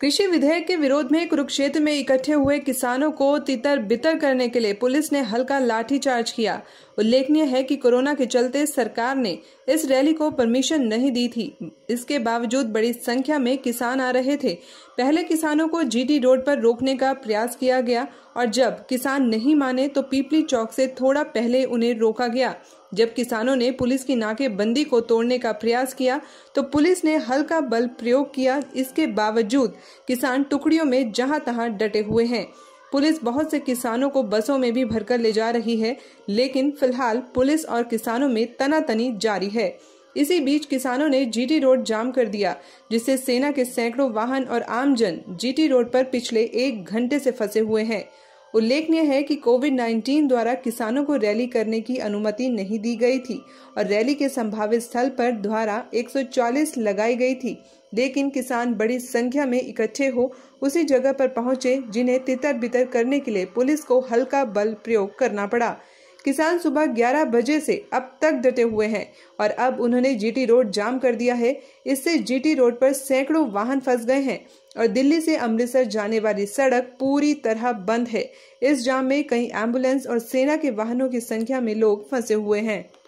कृषि विधेयक के विरोध में कुरुक्षेत्र में इकट्ठे हुए किसानों को तितर बितर करने के लिए पुलिस ने हल्का लाठीचार्ज किया उल्लेखनीय है कि कोरोना के चलते सरकार ने इस रैली को परमिशन नहीं दी थी इसके बावजूद बड़ी संख्या में किसान आ रहे थे पहले किसानों को जीटी रोड पर रोकने का प्रयास किया गया और जब किसान नहीं माने तो पीपली चौक से थोड़ा पहले उन्हें रोका गया जब किसानों ने पुलिस की नाकेबंदी को तोड़ने का प्रयास किया तो पुलिस ने हल्का बल प्रयोग किया इसके बावजूद किसान टुकड़ियों में जहां तहां डटे हुए हैं पुलिस बहुत से किसानों को बसों में भी भरकर ले जा रही है लेकिन फिलहाल पुलिस और किसानों में तनातनी जारी है इसी बीच किसानों ने जीटी रोड जाम कर दिया जिससे सेना के सैकड़ों वाहन और आमजन जीटी रोड पर पिछले एक घंटे से फंसे हुए हैं उल्लेखनीय है कि कोविड 19 द्वारा किसानों को रैली करने की अनुमति नहीं दी गई थी और रैली के संभावित स्थल पर द्वारा 140 लगाई गई थी लेकिन किसान बड़ी संख्या में इकट्ठे हो उसी जगह पर पहुंचे जिन्हें तितर बितर करने के लिए पुलिस को हल्का बल प्रयोग करना पड़ा किसान सुबह 11 बजे से अब तक डटे हुए हैं और अब उन्होंने जीटी रोड जाम कर दिया है इससे जीटी रोड पर सैकड़ों वाहन फंस गए हैं और दिल्ली से अमृतसर जाने वाली सड़क पूरी तरह बंद है इस जाम में कई एम्बुलेंस और सेना के वाहनों की संख्या में लोग फंसे हुए हैं